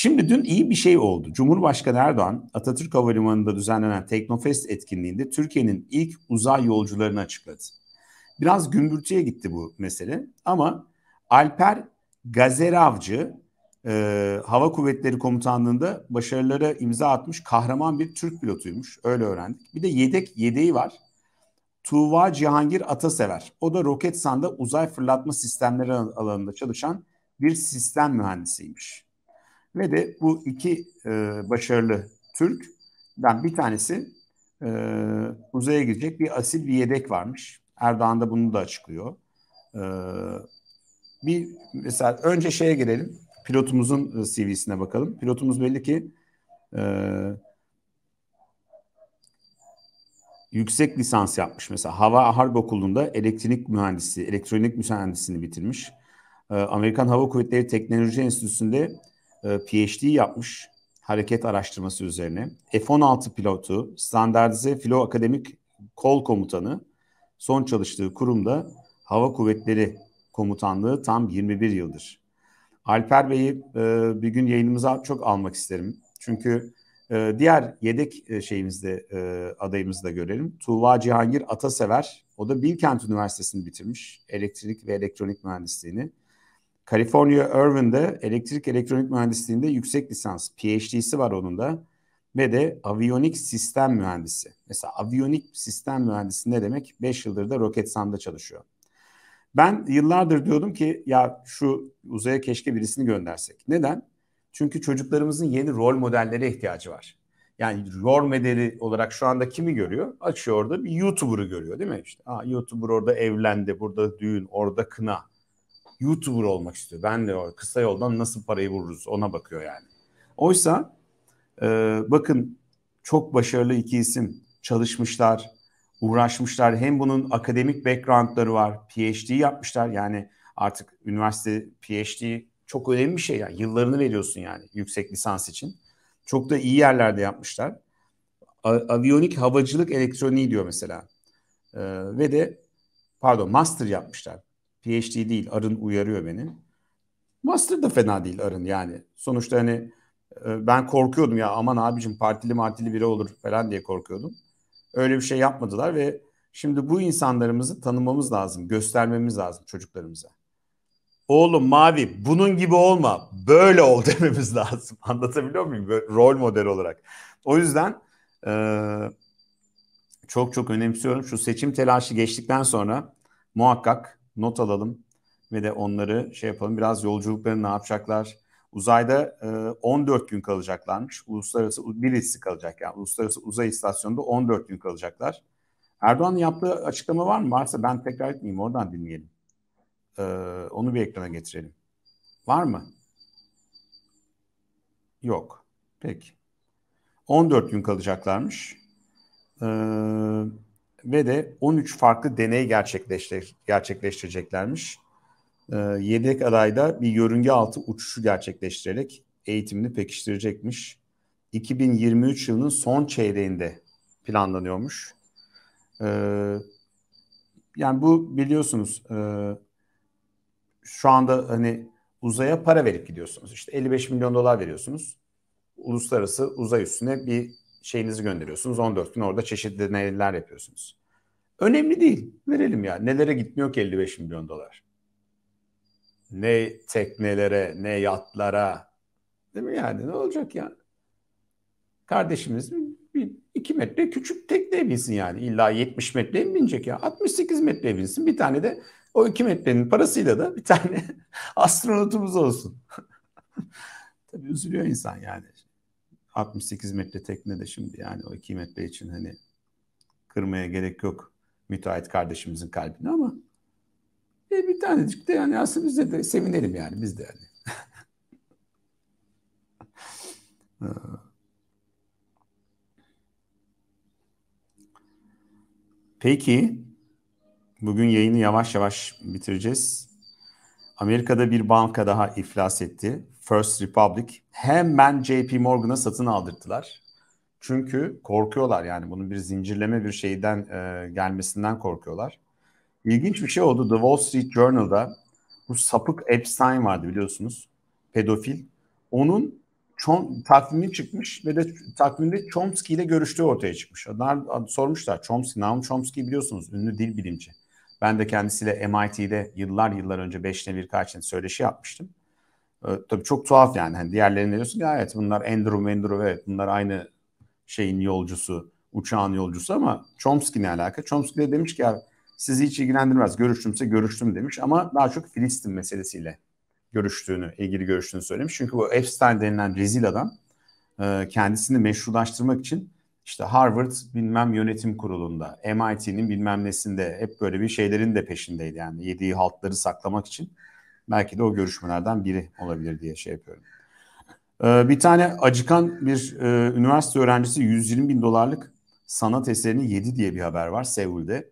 Şimdi dün iyi bir şey oldu. Cumhurbaşkanı Erdoğan Atatürk Havalimanı'nda düzenlenen Teknofest etkinliğinde Türkiye'nin ilk uzay yolcularını açıkladı. Biraz gümbürtüye gitti bu mesele ama Alper Gazeravcı e, Hava Kuvvetleri Komutanlığı'nda başarılara imza atmış kahraman bir Türk pilotuymuş. Öyle öğrendik. Bir de yedek yedeği var. Tuğva Cihangir Atasever. O da Roketsan'da uzay fırlatma sistemleri alanında çalışan bir sistem mühendisiymiş. Ve de bu iki e, başarılı Türk'den bir tanesi e, uzaya gidecek bir asil bir yedek varmış. Erdoğan da bunu da açıklıyor. E, bir mesela önce şeye gelelim. Pilotumuzun e, CV'sine bakalım. Pilotumuz belli ki e, yüksek lisans yapmış. Mesela Hava Harp Okulu'nda elektrik mühendisi, elektronik mühendisliğini bitirmiş. E, Amerikan Hava Kuvvetleri Teknoloji Enstitüsü'nde e, PhD yapmış hareket araştırması üzerine. F-16 pilotu, standartize filo akademik kol komutanı, son çalıştığı kurumda Hava Kuvvetleri Komutanlığı tam 21 yıldır. Alper Bey'i e, bir gün yayınımıza çok almak isterim. Çünkü e, diğer yedek e, şeyimizde e, adayımızı da görelim. Tuğba Cihangir Atasever, o da Bilkent Üniversitesi'ni bitirmiş. Elektrik ve elektronik mühendisliğini. California Irvine'de elektrik elektronik mühendisliğinde yüksek lisans, PhD'si var onun da ve de aviyonik sistem mühendisi. Mesela aviyonik sistem mühendisi ne demek? 5 yıldır da roket sanda çalışıyor. Ben yıllardır diyordum ki ya şu uzaya keşke birisini göndersek. Neden? Çünkü çocuklarımızın yeni rol modellere ihtiyacı var. Yani rol modeli olarak şu anda kimi görüyor? Açıyor orada bir YouTuber'ı görüyor değil mi? İşte, Aa, YouTuber orada evlendi, burada düğün, orada kına YouTuber olmak istiyor. Ben de o kısa yoldan nasıl parayı vururuz ona bakıyor yani. Oysa e, bakın çok başarılı iki isim çalışmışlar, uğraşmışlar. Hem bunun akademik backgroundları var, PhD yapmışlar. Yani artık üniversite PhD çok önemli bir şey yani. Yıllarını veriyorsun yani yüksek lisans için. Çok da iyi yerlerde yapmışlar. Aviyonik havacılık elektroniği diyor mesela. Ee, ve de pardon master yapmışlar. PhD değil Arın uyarıyor beni. Master da fena değil Arın yani. Sonuçta hani e, ben korkuyordum ya aman abicim partili martili biri olur falan diye korkuyordum. Öyle bir şey yapmadılar ve şimdi bu insanlarımızı tanımamız lazım, göstermemiz lazım çocuklarımıza. Oğlum mavi bunun gibi olma böyle ol dememiz lazım. Anlatabiliyor muyum? Böyle, rol model olarak. O yüzden ee, çok çok önemsiyorum. Şu seçim telaşı geçtikten sonra muhakkak not alalım ve de onları şey yapalım. Biraz yolculuklarını ne yapacaklar? Uzayda e, 14 gün kalacaklarmış. Uluslararası birisi kalacak yani. Uluslararası uzay istasyonunda 14 gün kalacaklar. Erdoğan yaptığı açıklama var mı? Varsa ben tekrar etmeyeyim oradan dinleyelim. E, onu bir ekrana getirelim. Var mı? Yok. Peki. 14 gün kalacaklarmış. Eee ve de 13 farklı deney gerçekleştir gerçekleştireceklermiş. E, yedek adayda bir yörünge altı uçuşu gerçekleştirerek eğitimini pekiştirecekmiş. 2023 yılının son çeyreğinde planlanıyormuş. E, yani bu biliyorsunuz e, şu anda hani uzaya para verip gidiyorsunuz. İşte 55 milyon dolar veriyorsunuz. Uluslararası uzay üstüne bir şeyinizi gönderiyorsunuz. 14 gün orada çeşitli deneyler yapıyorsunuz. Önemli değil. Verelim ya. Nelere gitmiyor ki 55 milyon dolar? Ne teknelere, ne yatlara. Değil mi yani? Ne olacak yani? Kardeşimiz bir, iki metre küçük tekne binsin yani. İlla 70 metre mi binecek ya? 68 metre binsin. Bir tane de o iki metrenin parasıyla da bir tane astronotumuz olsun. Tabii üzülüyor insan yani. 68 metre tekne de şimdi yani o 2 metre için hani kırmaya gerek yok müteahhit kardeşimizin kalbini ama e, bir tanecik de yani aslında biz de, de sevinelim yani biz de yani. Peki bugün yayını yavaş yavaş bitireceğiz. Amerika'da bir banka daha iflas etti. First Republic hemen JP Morgan'a satın aldırdılar. Çünkü korkuyorlar yani bunun bir zincirleme bir şeyden e, gelmesinden korkuyorlar. İlginç bir şey oldu. The Wall Street Journal'da bu sapık Epstein vardı biliyorsunuz. Pedofil. Onun Chom takvimi çıkmış ve de takvimde Chomsky ile görüştüğü ortaya çıkmış. Adlar sormuşlar. Chomsky, Naum Chomsky biliyorsunuz ünlü dil bilimci. Ben de kendisiyle MIT'de yıllar yıllar önce 5'te birkaç için söyleşi yapmıştım. Ee, tabii çok tuhaf yani. Hani diğerlerine diyorsun ki evet bunlar Andrew Andrew evet bunlar aynı şeyin yolcusu, uçağın yolcusu ama Chomsky ne alaka? Chomsky de demiş ki sizi hiç ilgilendirmez. Görüştümse görüştüm demiş ama daha çok Filistin meselesiyle görüştüğünü, ilgili görüştüğünü söylemiş. Çünkü bu Epstein denilen rezil adam e, kendisini meşrulaştırmak için işte Harvard bilmem yönetim kurulunda, MIT'nin bilmem nesinde hep böyle bir şeylerin de peşindeydi yani yediği haltları saklamak için. Belki de o görüşmelerden biri olabilir diye şey yapıyorum. Ee, bir tane acıkan bir e, üniversite öğrencisi 120 bin dolarlık sanat eserini yedi diye bir haber var Seul'de.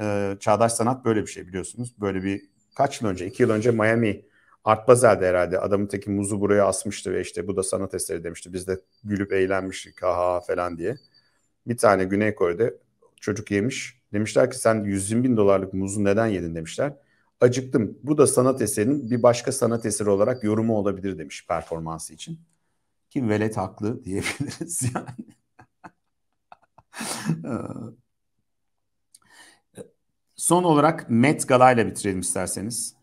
Ee, çağdaş sanat böyle bir şey biliyorsunuz. Böyle bir kaç yıl önce, iki yıl önce Miami Art Basel'de herhalde adamın teki muzu buraya asmıştı ve işte bu da sanat eseri demişti. Biz de gülüp eğlenmiştik ha falan diye. Bir tane Güney Kore'de çocuk yemiş. Demişler ki sen 120 bin dolarlık muzu neden yedin demişler acıktım. Bu da sanat eserinin bir başka sanat eseri olarak yorumu olabilir demiş performansı için. Kim velet haklı diyebiliriz yani. Ee, son olarak Met Gala ile bitirelim isterseniz.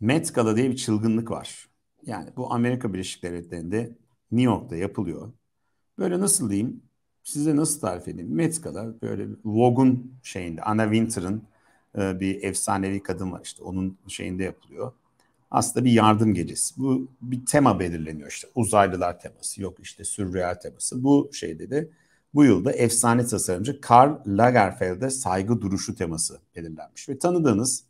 Met Gala diye bir çılgınlık var. Yani bu Amerika Birleşik Devletleri'nde New York'ta yapılıyor. Böyle nasıl diyeyim? Size nasıl tarif edeyim? Met Gala böyle Vogue'un şeyinde, Anna Winter'ın e, bir efsanevi kadın var işte onun şeyinde yapılıyor. Aslında bir yardım gecesi. Bu bir tema belirleniyor işte uzaylılar teması yok işte sürreal teması. Bu şeyde de bu yılda efsane tasarımcı Karl Lagerfeld'e saygı duruşu teması belirlenmiş. Ve tanıdığınız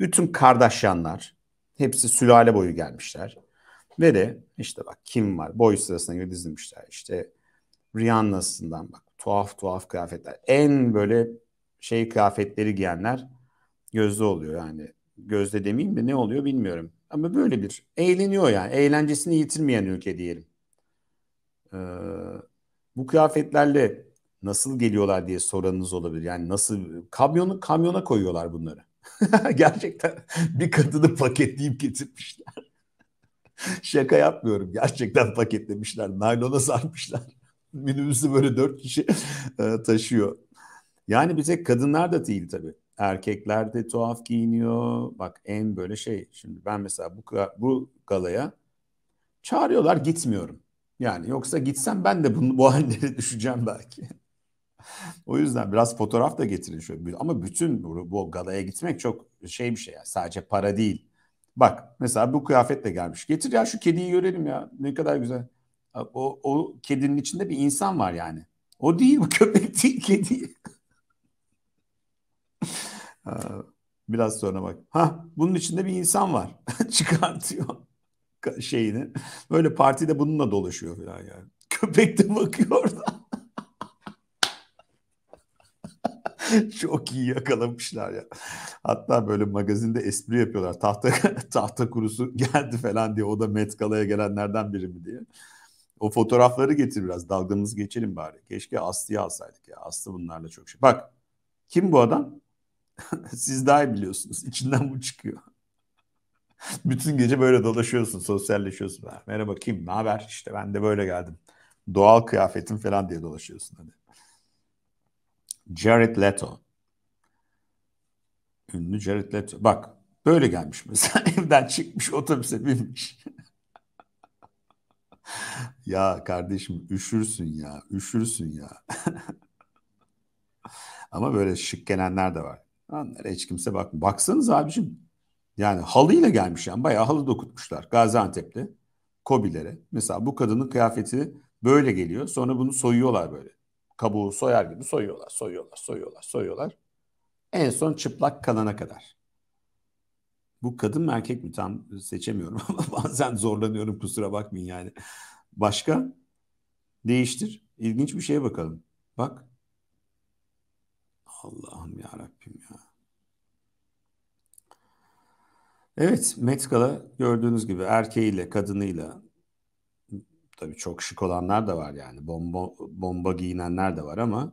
bütün Kardasyanlar hepsi sülale boyu gelmişler. Ve de işte bak kim var boy sırasına göre dizilmişler. İşte Rihanna'sından bak tuhaf tuhaf kıyafetler. En böyle şey kıyafetleri giyenler gözde oluyor yani. Gözde demeyeyim de ne oluyor bilmiyorum. Ama böyle bir eğleniyor yani. Eğlencesini yitirmeyen ülke diyelim. Ee, bu kıyafetlerle nasıl geliyorlar diye soranınız olabilir. Yani nasıl kamyonu kamyona koyuyorlar bunları. gerçekten bir kadını paketleyip getirmişler. Şaka yapmıyorum. Gerçekten paketlemişler. Naylona sarmışlar. Minibüsü böyle dört kişi e, taşıyor. Yani bize kadınlar da değil tabii. Erkekler de tuhaf giyiniyor. Bak en böyle şey. Şimdi ben mesela bu, bu galaya çağırıyorlar gitmiyorum. Yani yoksa gitsem ben de bunu, bu hallere düşeceğim belki. o yüzden biraz fotoğraf da getirin şöyle. Ama bütün bu, bu galaya gitmek çok şey bir şey. Yani. Sadece para değil. Bak mesela bu kıyafetle gelmiş. Getir ya şu kediyi görelim ya. Ne kadar güzel. O, o kedinin içinde bir insan var yani. O değil bu köpek değil kedi. Ee, biraz sonra bak. Ha, bunun içinde bir insan var. Çıkartıyor şeyini. Böyle partide bununla dolaşıyor falan yani. Köpek de bakıyor da. Çok iyi yakalamışlar ya. Hatta böyle magazinde espri yapıyorlar. Tahta tahta kurusu geldi falan diye. O da Met gelenlerden biri mi diye. O fotoğrafları getir biraz. Dalgamızı geçelim bari. Keşke Aslı'yı alsaydık ya. Aslı bunlarla çok şey. Bak kim bu adam? Siz daha iyi biliyorsunuz. İçinden bu çıkıyor. Bütün gece böyle dolaşıyorsun, sosyalleşiyorsun. merhaba kim, ne haber? İşte ben de böyle geldim. Doğal kıyafetim falan diye dolaşıyorsun. Hani. Jared Leto. Ünlü Jared Leto. Bak böyle gelmiş mesela. Evden çıkmış otobüse binmiş. ya kardeşim üşürsün ya, üşürsün ya. Ama böyle şık gelenler de var. Onlara hiç kimse bak. Baksanız abicim. Yani halıyla gelmiş yani. Bayağı halı dokutmuşlar Gaziantep'te. Kobilere. Mesela bu kadının kıyafeti böyle geliyor. Sonra bunu soyuyorlar böyle. Kabuğu soyar gibi soyuyorlar, soyuyorlar, soyuyorlar, soyuyorlar. En son çıplak kalana kadar. Bu kadın mı erkek mi tam seçemiyorum ama bazen zorlanıyorum kusura bakmayın yani. Başka? Değiştir. İlginç bir şeye bakalım. Bak Allah'ım ya Rabbim ya. Evet Met Gala gördüğünüz gibi erkeğiyle kadınıyla tabii çok şık olanlar da var yani bomba bomba giyinenler de var ama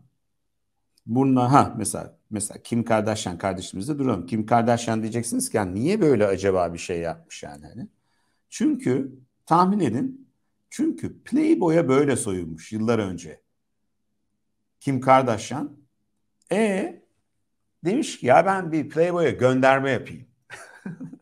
bununla ha mesela mesela Kim Kardashian kardeşimizde duralım. Kim Kardashian diyeceksiniz ki yani niye böyle acaba bir şey yapmış yani hani? Çünkü tahmin edin. Çünkü Playboy'a böyle soyulmuş yıllar önce. Kim Kardashian e demiş ki ya ben bir Playboy'a gönderme yapayım.